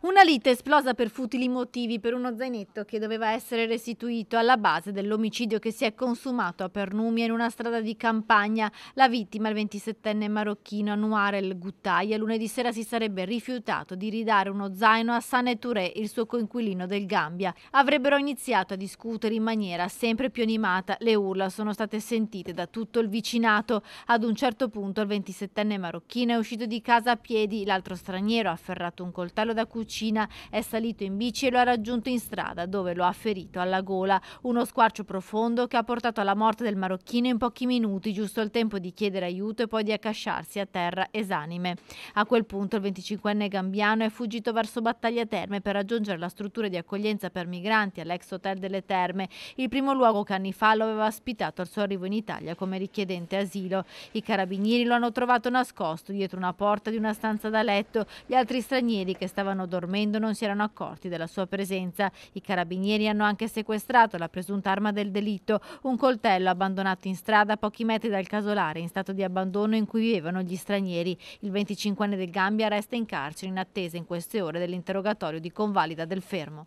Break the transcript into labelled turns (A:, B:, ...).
A: Una lite esplosa per futili motivi per uno zainetto che doveva essere restituito alla base dell'omicidio che si è consumato a Pernumia in una strada di campagna. La vittima, il 27enne marocchino Anouar El Guttaia, lunedì sera si sarebbe rifiutato di ridare uno zaino a Sane Touré, il suo coinquilino del Gambia. Avrebbero iniziato a discutere in maniera sempre più animata. Le urla sono state sentite da tutto il vicinato. Ad un certo punto il 27enne marocchino è uscito di casa a piedi, l'altro straniero ha afferrato un coltello da cucina cucina, è salito in bici e lo ha raggiunto in strada dove lo ha ferito alla gola. Uno squarcio profondo che ha portato alla morte del marocchino in pochi minuti, giusto il tempo di chiedere aiuto e poi di accasciarsi a terra esanime. A quel punto il 25enne gambiano è fuggito verso Battaglia Terme per raggiungere la struttura di accoglienza per migranti all'ex hotel delle Terme, il primo luogo che anni fa lo aveva ospitato al suo arrivo in Italia come richiedente asilo. I carabinieri lo hanno trovato nascosto dietro una porta di una stanza da letto, gli altri stranieri che stavano dormendo dormendo non si erano accorti della sua presenza. I carabinieri hanno anche sequestrato la presunta arma del delitto, un coltello abbandonato in strada a pochi metri dal casolare in stato di abbandono in cui vivevano gli stranieri. Il 25enne del Gambia resta in carcere in attesa in queste ore dell'interrogatorio di convalida del fermo.